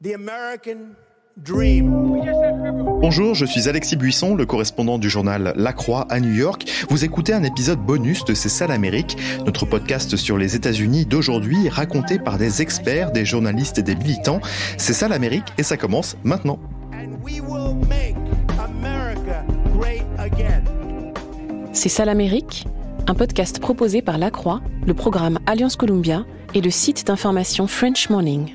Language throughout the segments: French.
The American Dream. Bonjour, je suis Alexis Buisson, le correspondant du journal La Croix à New York. Vous écoutez un épisode bonus de C'est ça l'Amérique, notre podcast sur les États-Unis d'aujourd'hui raconté par des experts, des journalistes et des militants. C'est ça l'Amérique et ça commence maintenant. C'est ça l'Amérique, un podcast proposé par La Croix, le programme Alliance Columbia et le site d'information French Morning.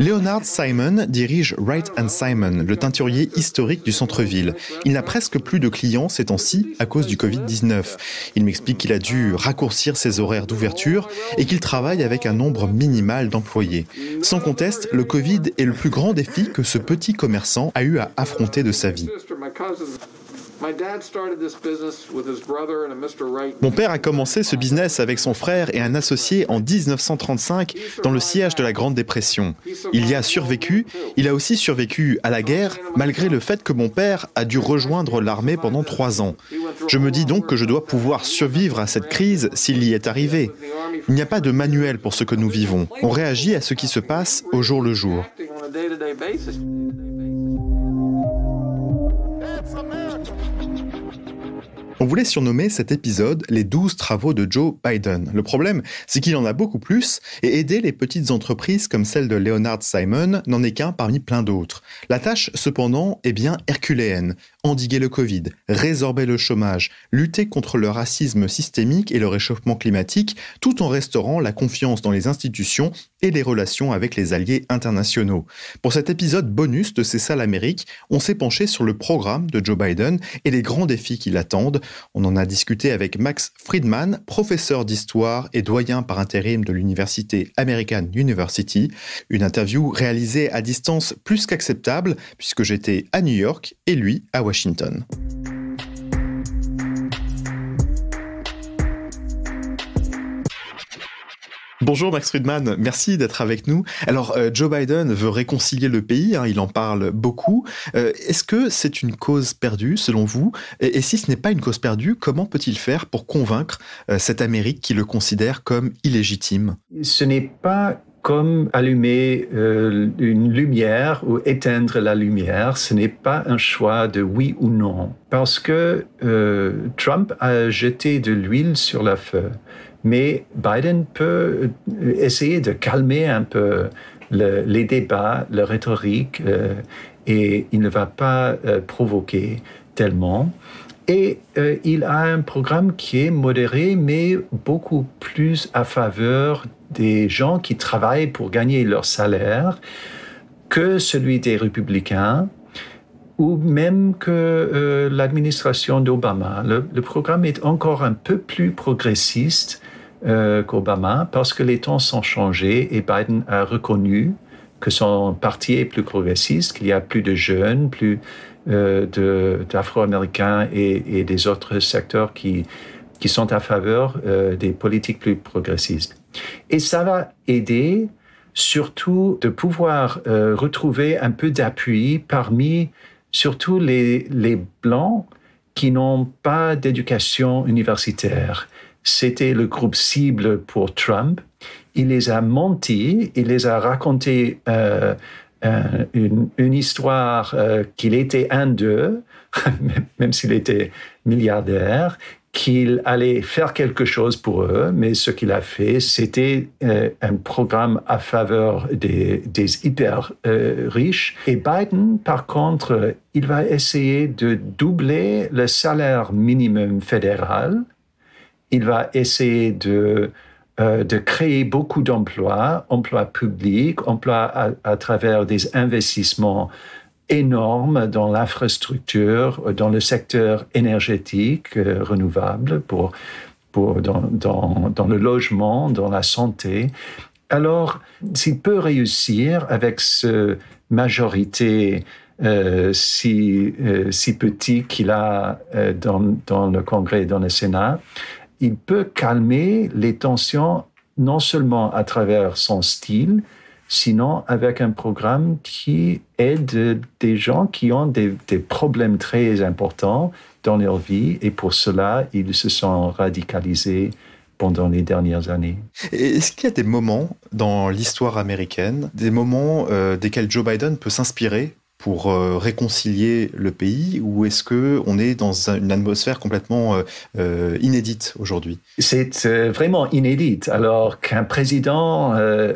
Leonard Simon dirige Wright and Simon, le teinturier historique du centre-ville. Il n'a presque plus de clients ces temps-ci à cause du Covid-19. Il m'explique qu'il a dû raccourcir ses horaires d'ouverture et qu'il travaille avec un nombre minimal d'employés. Sans conteste, le Covid est le plus grand défi que ce petit commerçant a eu à affronter de sa vie. Mon père a commencé ce business avec son frère et un associé en 1935 dans le siège de la Grande Dépression. Il y a survécu, il a aussi survécu à la guerre malgré le fait que mon père a dû rejoindre l'armée pendant trois ans. Je me dis donc que je dois pouvoir survivre à cette crise s'il y est arrivé. Il n'y a pas de manuel pour ce que nous vivons. On réagit à ce qui se passe au jour le jour. On voulait surnommer cet épisode les 12 travaux de Joe Biden. Le problème, c'est qu'il en a beaucoup plus et aider les petites entreprises comme celle de Leonard Simon n'en est qu'un parmi plein d'autres. La tâche, cependant, est bien herculéenne. Endiguer le Covid, résorber le chômage, lutter contre le racisme systémique et le réchauffement climatique, tout en restaurant la confiance dans les institutions et les relations avec les alliés internationaux. Pour cet épisode bonus de C'est ça l'Amérique, on s'est penché sur le programme de Joe Biden et les grands défis qui l'attendent, on en a discuté avec Max Friedman, professeur d'histoire et doyen par intérim de l'université American University. Une interview réalisée à distance plus qu'acceptable puisque j'étais à New York et lui à Washington. Bonjour Max Friedman, merci d'être avec nous. Alors euh, Joe Biden veut réconcilier le pays, hein, il en parle beaucoup. Euh, est-ce que c'est une cause perdue selon vous et, si ce n'est pas une cause perdue, comment peut-il faire pour convaincre euh, cette Amérique qui le considère comme illégitime Ce n'est pas comme allumer une lumière ou éteindre la lumière, ce n'est pas un choix de oui ou non, parce que Trump a jeté de l'huile sur la feu. Mais Biden peut euh, essayer de calmer un peu les débats, la rhétorique, euh, et il ne va pas euh, provoquer tellement. Et il a un programme qui est modéré, mais beaucoup plus à faveur des gens qui travaillent pour gagner leur salaire que celui des républicains ou même que l'administration d'Obama. le, programme est encore un peu plus progressiste euh, qu'Obama parce que les temps sont changés et Biden a reconnu que son parti est plus progressiste, qu'il y a plus de jeunes, plus euh, d'Afro-Américains et, des autres secteurs qui, qui sont à faveur euh, des politiques plus progressistes. Et ça va aider surtout de pouvoir euh, retrouver un peu d'appui parmi surtout les, les Blancs qui n'ont pas d'éducation universitaire c'était le groupe cible pour Trump. Il les a menti, il les a raconté euh, euh, une, histoire euh, qu'il était un d'eux, même s'il était milliardaire, qu'il allait faire quelque chose pour eux, mais ce qu'il a fait, c'était un programme à faveur des, hyper riches. Et Biden, par contre, il va essayer de doubler le salaire minimum fédéral il va essayer de, euh, de créer beaucoup d'emplois, emplois publics, emplois à, travers des investissements énormes dans l'infrastructure, dans le secteur énergétique euh, renouvelable, pour, pour, dans, le logement, dans la santé. Alors, s'il peut réussir avec ce majorité euh, si, si petit qu'il a dans, dans, le Congrès et dans le Sénat, il peut calmer les tensions non seulement à travers son style, sinon avec un programme qui aide des gens qui ont des, problèmes très importants dans leur vie et pour cela, ils se sont radicalisés pendant les dernières années. Est-ce qu'il y a des moments dans l'histoire américaine, des moments euh, desquels Joe Biden peut s'inspirer pour euh, réconcilier le pays ou est-ce que on est dans une atmosphère complètement euh, euh, inédite aujourd'hui C'est vraiment inédite. Alors qu'un président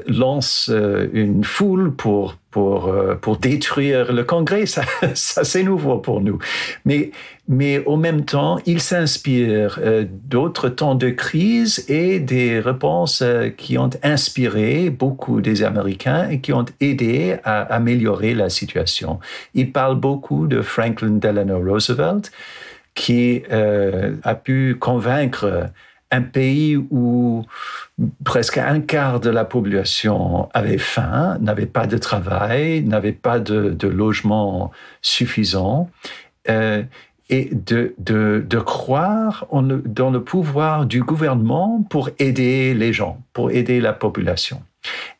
lance une foule pour pour, euh, pour détruire le Congrès. Ça, c'est nouveau pour nous. Mais, mais en même temps, il s'inspire euh, d'autres temps de crise et des réponses euh, qui ont inspiré beaucoup des Américains et qui ont aidé à améliorer la situation. Il parle beaucoup de Franklin Delano Roosevelt qui a pu convaincre un pays où presque un quart de la population avait faim, n'avait pas de travail, n'avait pas de, logement suffisant, euh, et de, croire dans le pouvoir du gouvernement pour aider les gens, pour aider la population.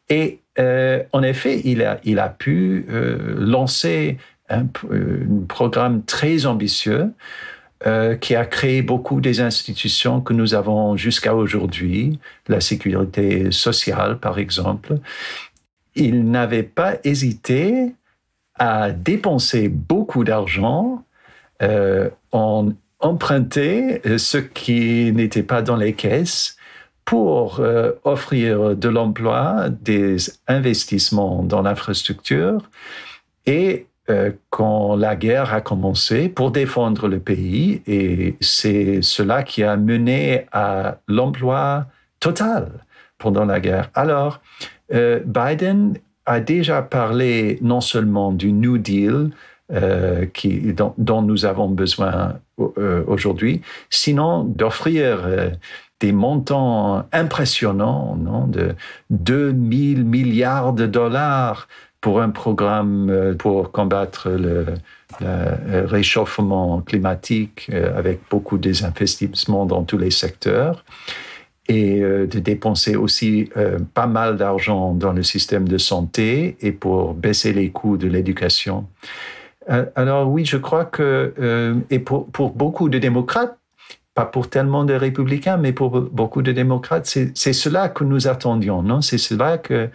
Et euh, en effet, il a, il a pu euh, lancer un programme très ambitieux euh, qui a créé beaucoup des institutions que nous avons jusqu'à aujourd'hui, la sécurité sociale par exemple, il n'avait pas hésité à dépenser beaucoup d'argent euh, en emprunté euh, ce qui n'était pas dans les caisses pour offrir de l'emploi, des investissements dans l'infrastructure et euh, quand la guerre a commencé pour défendre le pays et c'est cela qui a mené à l'emploi total pendant la guerre. Alors, euh, Biden a déjà parlé non seulement du New Deal euh, qui, dont, dont, nous avons besoin aujourd'hui, sinon d'offrir des montants impressionnants, non, de 2 000 milliards de dollars pour un programme euh, pour combattre le, euh, réchauffement climatique euh, avec beaucoup d'investissements dans tous les secteurs et de dépenser aussi pas mal d'argent dans le système de santé et pour baisser les coûts de l'éducation. alors oui, je crois que, et pour, pour, beaucoup de démocrates, pas pour tellement de républicains, mais pour beaucoup de démocrates, c'est cela que nous attendions, non C'est cela que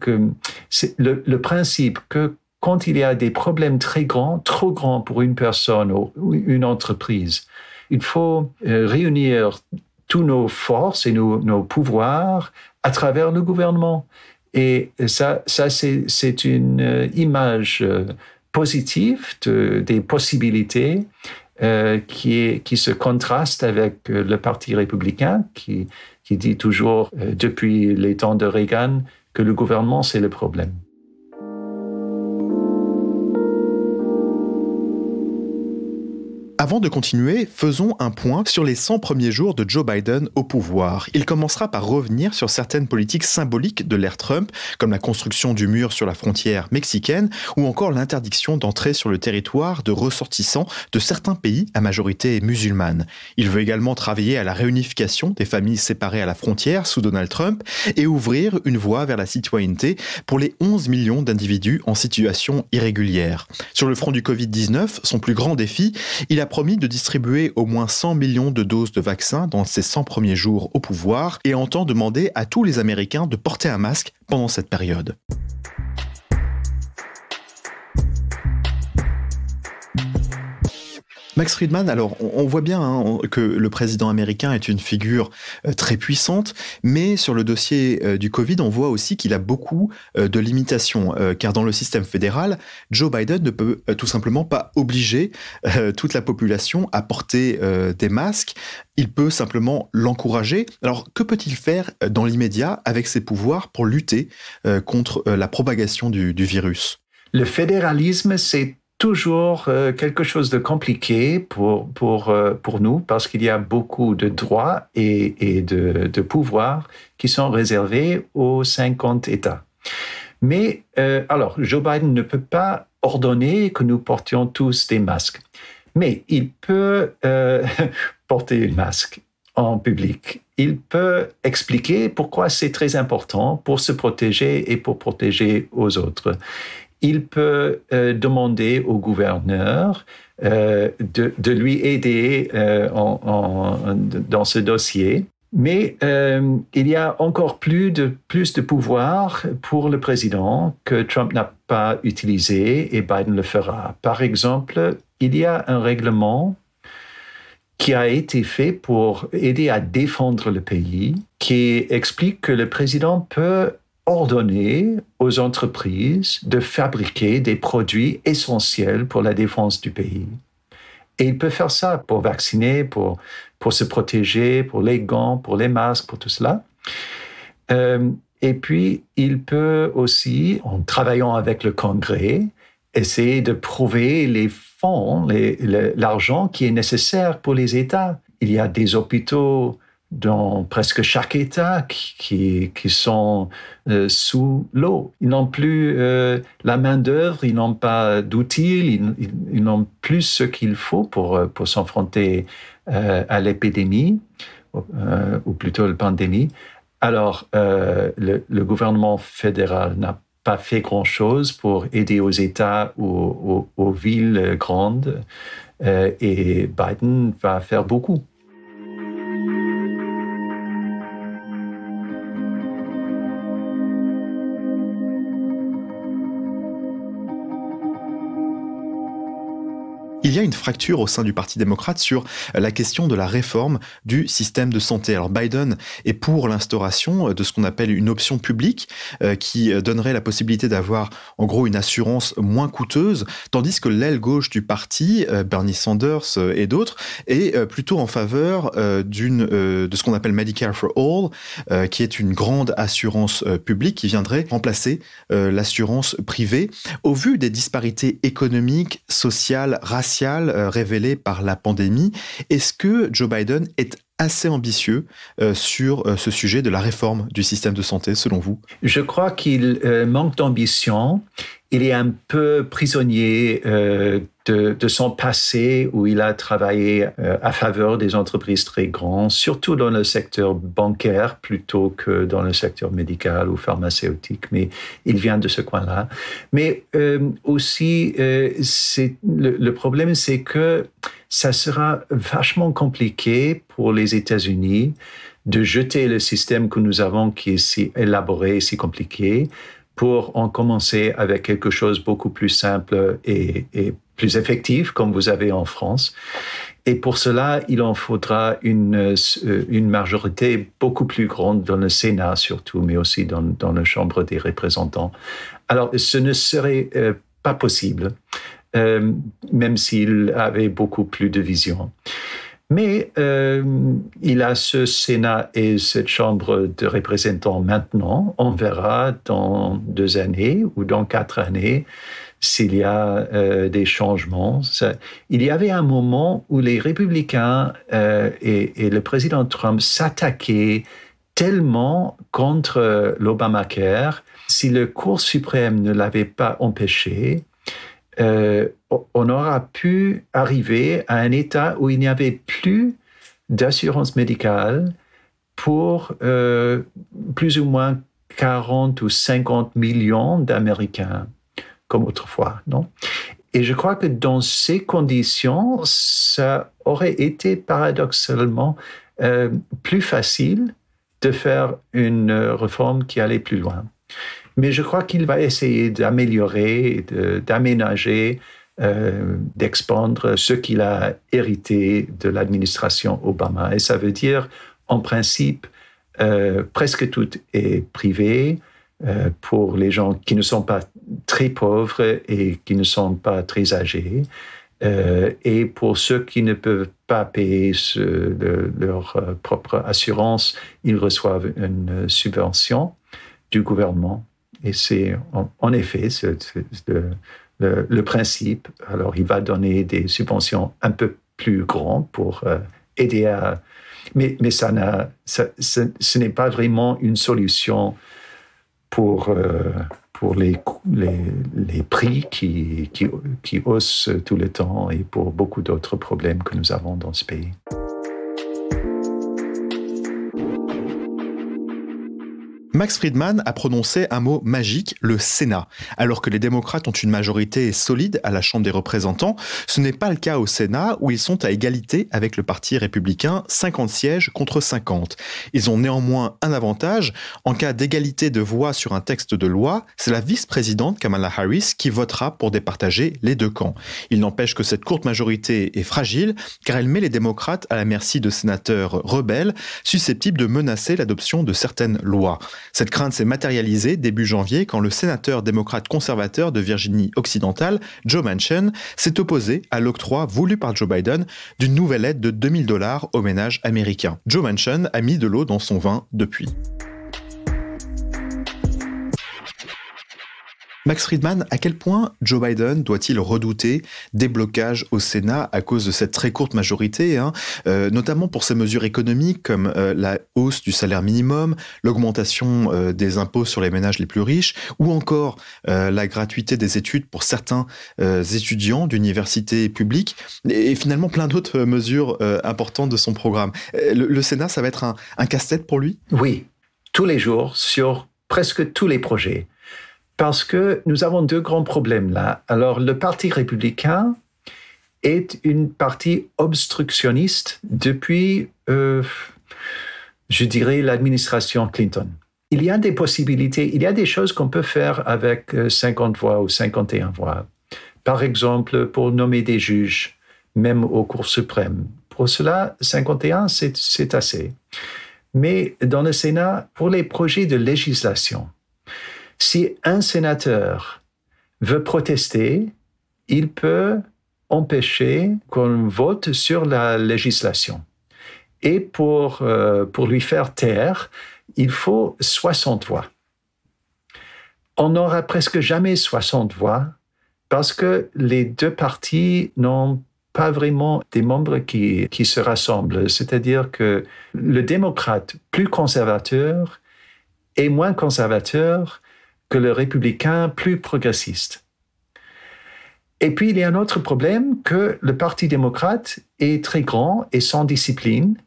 que, c'est le, principe que quand il y a des problèmes très grands, trop grands pour une personne ou une entreprise, il faut euh, réunir toutes nos forces et nos, pouvoirs à travers le gouvernement. Et ça, c'est une euh, image euh, positive des possibilités qui, qui se contraste avec le Parti républicain qui, dit toujours, depuis les temps de Reagan, que le gouvernement, c'est le problème. Avant de continuer, faisons un point sur les 100 premiers jours de Joe Biden au pouvoir. Il commencera par revenir sur certaines politiques symboliques de l'ère Trump, comme la construction du mur sur la frontière mexicaine ou encore l'interdiction d'entrer sur le territoire de ressortissants de certains pays à majorité musulmane. Il veut également travailler à la réunification des familles séparées à la frontière sous Donald Trump et ouvrir une voie vers la citoyenneté pour les 11 millions d'individus en situation irrégulière. Sur le front du Covid-19, son plus grand défi, il a promis de distribuer au moins 100 millions de doses de vaccins dans ses 100 premiers jours au pouvoir et entend demander à tous les Américains de porter un masque pendant cette période. Max Friedman, alors on, voit bien hein, que le président américain est une figure euh, très puissante, mais sur le dossier euh, du Covid, on voit aussi qu'il a beaucoup euh, de limitations, car dans le système fédéral, Joe Biden ne peut tout simplement pas obliger toute la population à porter des masques, il peut simplement l'encourager. Alors que peut-il faire dans l'immédiat avec ses pouvoirs pour lutter contre la propagation du virus Le fédéralisme, c'est toujours euh, quelque chose de compliqué pour, pour, euh, pour nous parce qu'il y a beaucoup de droits et, de, de pouvoirs qui sont réservés aux 50 États. Mais euh, alors, Joe Biden ne peut pas ordonner que nous portions tous des masques, mais il peut porter un masque en public. Il peut expliquer pourquoi c'est très important pour se protéger et pour protéger aux autres il peut euh, demander au gouverneur euh, de, lui aider euh, dans ce dossier. Mais il y a encore plus de, plus de pouvoir pour le président que Trump n'a pas utilisé et Biden le fera. Par exemple, il y a un règlement qui a été fait pour aider à défendre le pays, qui explique que le président peut ordonner aux entreprises de fabriquer des produits essentiels pour la défense du pays. Et il peut faire ça pour vacciner, pour, pour se protéger, pour les gants, pour les masques, pour tout cela. Euh, et puis, il peut aussi, en travaillant avec le Congrès, essayer de prouver les fonds, l'argent qui est nécessaire pour les États. Il y a des hôpitaux dans presque chaque État qui, qui, sont euh, sous l'eau. Ils n'ont plus euh, la main-d'œuvre, ils n'ont pas d'outils, ils, n'ont plus ce qu'il faut pour, euh, pour s'enfronter à l'épidémie, ou plutôt la pandémie. Alors, le, gouvernement fédéral n'a pas fait grand-chose pour aider aux États ou aux villes grandes, et Biden va faire beaucoup. il y a une fracture au sein du Parti démocrate sur la question de la réforme du système de santé. Alors Biden est pour l'instauration de ce qu'on appelle une option publique euh, qui donnerait la possibilité d'avoir en gros une assurance moins coûteuse, tandis que l'aile gauche du parti, euh, Bernie Sanders euh, et d'autres, est plutôt en faveur d'une de ce qu'on appelle Medicare for All, qui est une grande assurance publique qui viendrait remplacer l'assurance privée. Au vu des disparités économiques, sociales, raciales, euh, révélé par la pandémie. Est-ce que Joe Biden est assez ambitieux euh, sur euh, ce sujet de la réforme du système de santé, selon vous Je crois qu'il euh, manque d'ambition. Il est un peu prisonnier de, son passé où il a travaillé à faveur des entreprises très grandes, surtout dans le secteur bancaire plutôt que dans le secteur médical ou pharmaceutique, mais il vient de ce coin-là. Mais aussi, le, problème, c'est que ça sera vachement compliqué pour les États-Unis de jeter le système que nous avons qui est si élaboré, si compliqué, pour en commencer avec quelque chose beaucoup plus simple et, plus effectif, comme vous avez en France. Et pour cela, il en faudra une, euh, une majorité beaucoup plus grande dans le Sénat surtout, mais aussi dans, la Chambre des représentants. Alors, ce ne serait euh, pas possible euh, même s'il avait beaucoup plus de vision. Mais euh, il a ce Sénat et cette Chambre de représentants maintenant. On verra dans deux années ou dans quatre années s'il y a euh, des changements. il y avait un moment où les républicains et, le président Trump s'attaquaient tellement contre l'Obamacare, si le cours suprême ne l'avait pas empêché, euh, on aura pu arriver à un état où il n'y avait plus d'assurance médicale pour euh, plus ou moins 40 ou 50 millions d'Américains, comme autrefois, non Et je crois que dans ces conditions, ça aurait été paradoxalement euh, plus facile de faire une réforme qui allait plus loin mais je crois qu'il va essayer d'améliorer, d'aménager, euh, d'expandre ce qu'il a hérité de l'administration Obama. Et ça veut dire, en principe, euh, presque tout est privé euh, pour les gens qui ne sont pas très pauvres et qui ne sont pas très âgés. et pour ceux qui ne peuvent pas payer ce, leur propre assurance, ils reçoivent une subvention du gouvernement. Et c'est en, effet le, principe. Alors, il va donner des subventions un peu plus grandes pour euh, aider à. Mais, mais ça ce n'est pas vraiment une solution pour, euh, pour les, les, prix qui, qui, qui haussent tout le temps et pour beaucoup d'autres problèmes que nous avons dans ce pays. Max Friedman a prononcé un mot magique, le Sénat. Alors que les démocrates ont une majorité solide à la Chambre des représentants, ce n'est pas le cas au Sénat où ils sont à égalité avec le Parti républicain, 50 sièges contre 50. Ils ont néanmoins un avantage, en cas d'égalité de voix sur un texte de loi, c'est la vice-présidente Kamala Harris qui votera pour départager les deux camps. Il n'empêche que cette courte majorité est fragile car elle met les démocrates à la merci de sénateurs rebelles susceptibles de menacer l'adoption de certaines lois. Cette crainte s'est matérialisée début janvier quand le sénateur démocrate conservateur de Virginie-Occidentale, Joe Manchin, s'est opposé à l'octroi voulu par Joe Biden d'une nouvelle aide de 2000 dollars aux ménages américains. Joe Manchin a mis de l'eau dans son vin depuis. Max Friedman, à quel point Joe Biden doit-il redouter des blocages au Sénat à cause de cette très courte majorité, hein, euh, notamment pour ses mesures économiques comme euh, la hausse du salaire minimum, l'augmentation euh, des impôts sur les ménages les plus riches, ou encore la gratuité des études pour certains étudiants d'universités publiques, et, finalement plein d'autres mesures importantes de son programme. Le, Sénat, ça va être un casse-tête pour lui Oui, tous les jours sur presque tous les projets parce que nous avons deux grands problèmes là. Alors, le Parti républicain est une partie obstructionniste depuis, euh, je dirais, l'administration Clinton. Il y a des possibilités, il y a des choses qu'on peut faire avec 50 euh, voix ou 51 voix. Par exemple, pour nommer des juges, même au cours suprême. Pour cela, 51, c'est assez. Mais dans le Sénat, pour les projets de législation, si un sénateur veut protester, il peut empêcher qu'on vote sur la législation. Et pour, euh, pour lui faire taire, il faut 60 voix. On n'aura presque jamais 60 voix parce que les deux partis n'ont pas vraiment des membres qui, qui se rassemblent. C'est-à-dire que le démocrate plus conservateur est moins conservateur que le républicain plus progressiste. Et puis, il y a un autre problème que le Parti démocrate est très grand et sans discipline,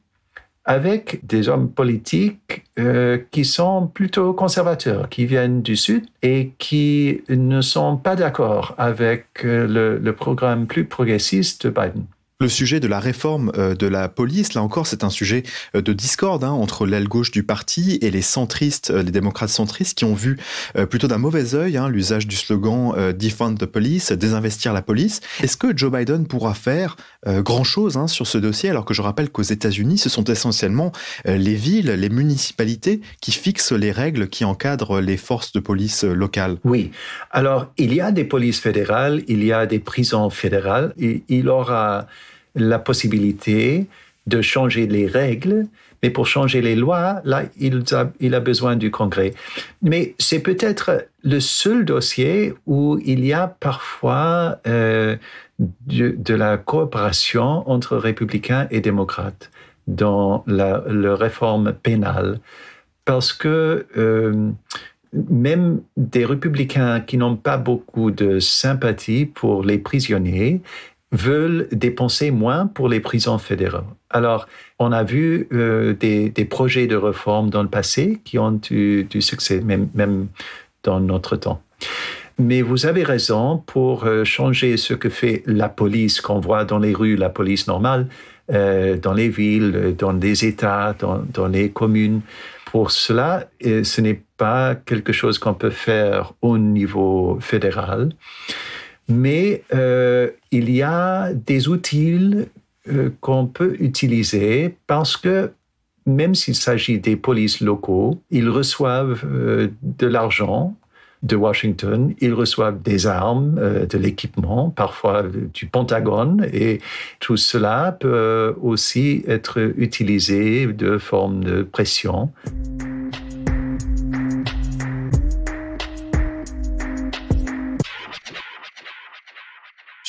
avec des hommes politiques euh, qui sont plutôt conservateurs, qui viennent du Sud et qui ne sont pas d'accord avec euh, le, le programme plus progressiste de Biden. Le sujet de la réforme euh, de la police, là encore, c'est un sujet euh, de discorde hein, entre l'aile gauche du parti et les centristes, euh, les démocrates centristes, qui ont vu plutôt d'un mauvais œil hein, l'usage du slogan Defund the police, désinvestir la police. Est-ce que Joe Biden pourra faire grand-chose hein, sur ce dossier, alors que je rappelle qu'aux États-Unis, ce sont essentiellement les villes, les municipalités qui fixent les règles qui encadrent les forces de police locales Oui. Alors, il y a des polices fédérales, il y a des prisons fédérales, et il aura la possibilité de changer les règles, mais pour changer les lois, là, il a, besoin du Congrès. Mais c'est peut-être le seul dossier où il y a parfois euh, de, la coopération entre républicains et démocrates dans la, réforme pénale. Parce que euh, même des républicains qui n'ont pas beaucoup de sympathie pour les prisonniers veulent dépenser moins pour les prisons fédérales. Alors, on a vu euh, des, projets de réforme dans le passé qui ont eu du succès, même, dans notre temps. Mais vous avez raison pour euh, changer ce que fait la police qu'on voit dans les rues, la police normale, euh, dans les villes, dans les États, dans, dans les communes. Pour cela, ce n'est pas quelque chose qu'on peut faire au niveau fédéral mais euh, il y a des outils euh, qu'on peut utiliser parce que même s'il s'agit des polices locaux, ils reçoivent euh, de l'argent de Washington, ils reçoivent des armes, de l'équipement, parfois du Pentagone, et tout cela peut aussi être utilisé de forme de pression.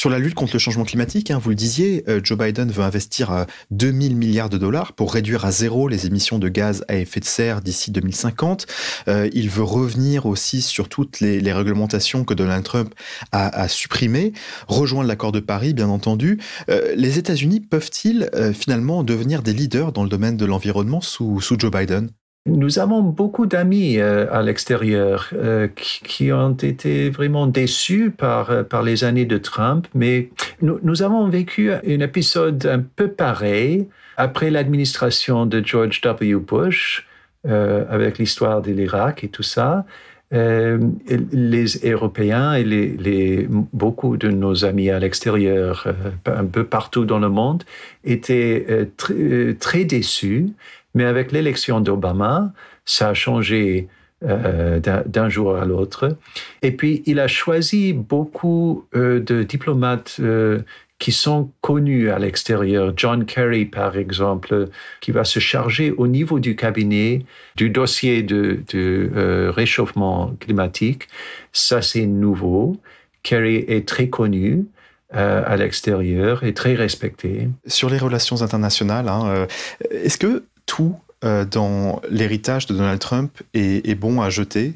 Sur la lutte contre le changement climatique, hein, vous le disiez, euh, Joe Biden veut investir 000 euh, milliards de dollars pour réduire à zéro les émissions de gaz à effet de serre d'ici 2050. Euh, il veut revenir aussi sur toutes les, réglementations que Donald Trump a, supprimées, rejoindre l'accord de Paris, bien entendu. les États-Unis peuvent-ils finalement devenir des leaders dans le domaine de l'environnement sous Joe Biden nous avons beaucoup d'amis euh, à l'extérieur euh, qui, ont été vraiment déçus par, euh, par les années de Trump, mais nous, avons vécu un épisode un peu pareil après l'administration de George W. Bush, avec l'histoire de l'Irak et tout ça. les Européens et les, les, beaucoup de nos amis à l'extérieur, un peu partout dans le monde, étaient très, très déçus mais avec l'élection d'Obama, ça a changé euh, d'un jour à l'autre. Et puis, il a choisi beaucoup euh, de diplomates euh, qui sont connus à l'extérieur. John Kerry, par exemple, qui va se charger au niveau du cabinet du dossier de, réchauffement climatique. Ça, c'est nouveau. Kerry est très connu à l'extérieur et très respecté. Sur les relations internationales, hein, est-ce que tout euh, dans l'héritage de Donald Trump est, bon à jeter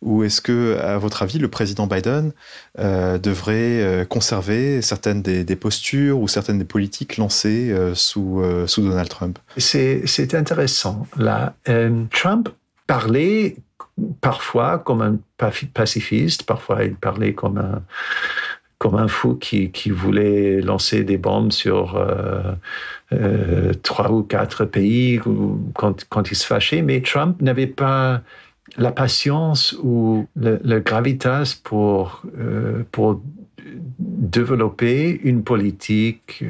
Ou est-ce que, à votre avis, le président Biden euh, devrait euh, conserver certaines des, postures ou certaines des politiques lancées sous, sous, Donald Trump C'est intéressant. Là, Trump parlait parfois comme un pacifiste, parfois il parlait comme un comme un fou qui, voulait lancer des bombes sur euh, euh, trois ou quatre pays quand, il se fâchait. Mais Trump n'avait pas la patience ou le, gravitas euh, pour développer une politique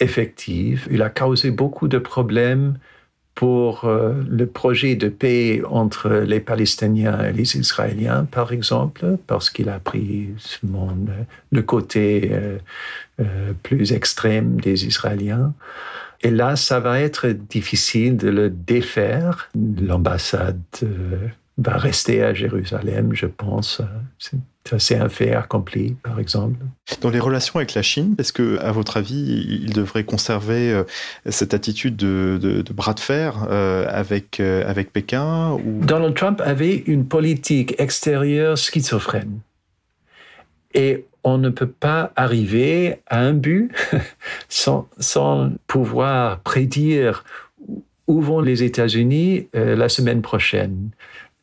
effective. Il a causé beaucoup de problèmes pour euh, le projet de paix entre les Palestiniens et les Israéliens, par exemple, parce qu'il a pris euh, le côté euh, plus extrême des Israéliens. Et là, ça va être difficile de le défaire. L'ambassade va rester à Jérusalem, je pense c'est un fait accompli, par exemple. Dans les relations avec la Chine, est-ce que, à votre avis, il devrait conserver euh, cette attitude de, bras de fer euh, avec, euh, avec Pékin ou... Donald Trump avait une politique extérieure schizophrène. Et on ne peut pas arriver à un but sans, sans pouvoir prédire où vont les États-Unis la semaine prochaine.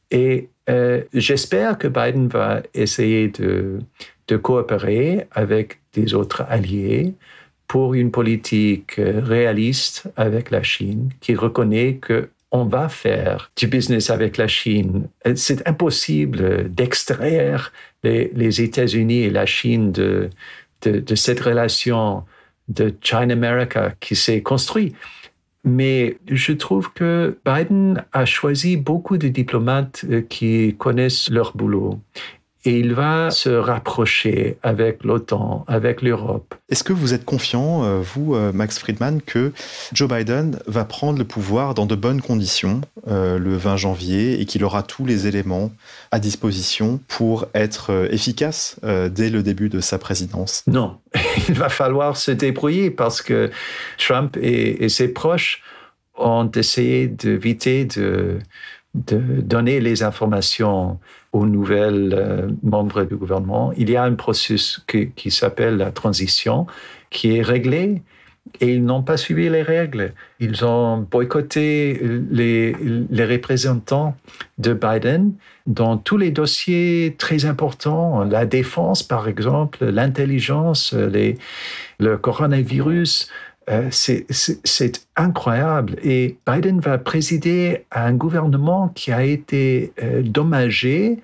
Et euh, j'espère que Biden va essayer de, de, coopérer avec des autres alliés pour une politique euh, réaliste avec la Chine qui reconnaît qu'on va faire du business avec la Chine. Euh, c'est impossible d'extraire les, les États-Unis et la Chine de, de, de cette relation de China-America qui s'est construite. Mais je trouve que Biden a choisi beaucoup de diplomates euh, qui connaissent leur boulot et il va se rapprocher avec l'OTAN, avec l'Europe. Est-ce que vous êtes confiant, euh, vous, euh, Max Friedman, que Joe Biden va prendre le pouvoir dans de bonnes conditions euh, le 20 janvier et qu'il aura tous les éléments à disposition pour être efficace dès le début de sa présidence Non, il va falloir se débrouiller parce que Trump et, et ses proches ont essayé d'éviter de de donner les informations aux nouvelles euh, membres du gouvernement. Il y a un processus qui, s'appelle la transition qui est réglé et ils n'ont pas suivi les règles. Ils ont boycotté euh, les, les, représentants de Biden dans tous les dossiers très importants, la défense par exemple, l'intelligence, le coronavirus. Euh, c'est incroyable. Et Biden va présider un gouvernement qui a été euh, dommagé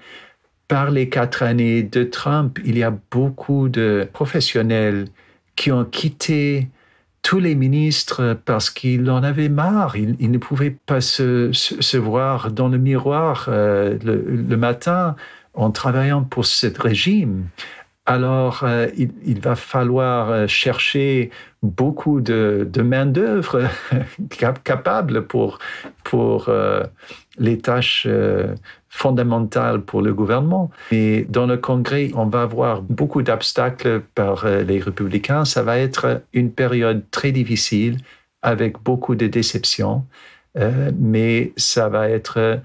par les quatre années de Trump. Il y a beaucoup de professionnels qui ont quitté tous les ministres parce qu'ils en avaient marre. Ils, ne pouvaient pas se, voir dans le miroir euh, le, matin en travaillant pour ce régime alors euh, il, va falloir euh, chercher beaucoup de, main-d'œuvre capable pour, pour euh, les tâches fondamentales pour le gouvernement. Et dans le Congrès, on va avoir beaucoup d'obstacles par les républicains. Ça va être une période très difficile avec beaucoup de déceptions, mais ça va être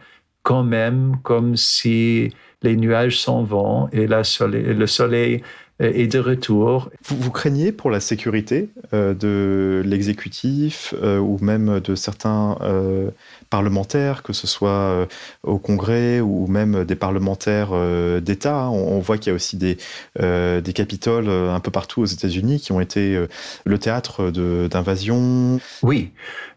quand même comme si les nuages s'en vont et, le soleil et de retour. Vous, craignez pour la sécurité euh, de l'exécutif euh, ou même de certains euh, parlementaires, que ce soit au Congrès ou même des parlementaires d'État. Hein. On, voit qu'il y a aussi des, des capitoles un peu partout aux États-Unis qui ont été le théâtre d'invasion. Oui.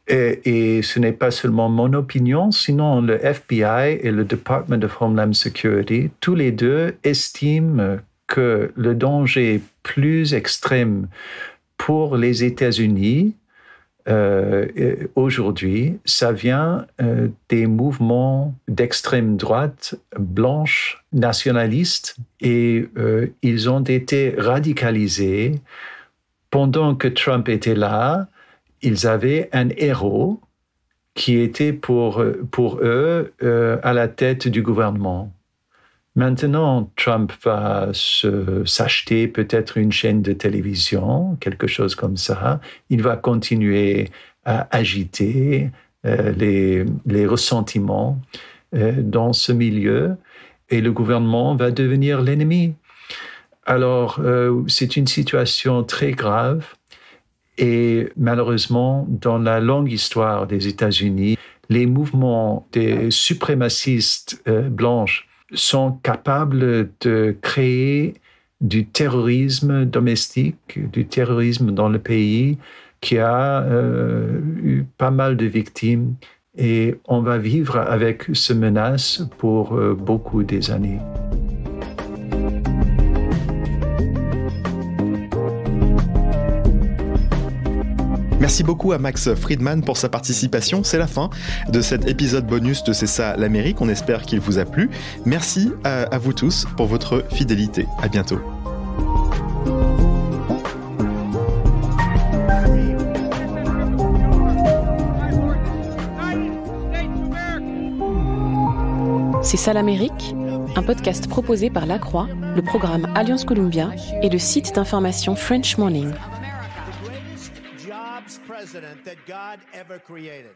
Et, et, ce n'est pas seulement mon opinion, sinon le FBI et le Department of Homeland Security, tous les deux estiment que le danger plus extrême pour les États-Unis euh, aujourd'hui, ça vient euh, des mouvements d'extrême droite blanche nationaliste et euh, ils ont été radicalisés. Pendant que Trump était là, ils avaient un héros qui était pour, pour eux à la tête du gouvernement. Maintenant, Trump va s'acheter peut-être une chaîne de télévision, quelque chose comme ça. Il va continuer à agiter euh, les, ressentiments euh, dans ce milieu et le gouvernement va devenir l'ennemi. Alors, euh, c'est une situation très grave et malheureusement, dans la longue histoire des États-Unis, les mouvements des suprémacistes blanches sont capables de créer du terrorisme domestique, du terrorisme dans le pays, qui a euh, eu pas mal de victimes. Et on va vivre avec ce menace pour euh, beaucoup des années. Merci beaucoup à Max Friedman pour sa participation. C'est la fin de cet épisode bonus de C'est ça l'Amérique. On espère qu'il vous a plu. Merci à, vous tous pour votre fidélité. À bientôt. C'est ça l'Amérique, un podcast proposé par La Croix, le programme Alliance Columbia et le site d'information French Morning. president that God ever created.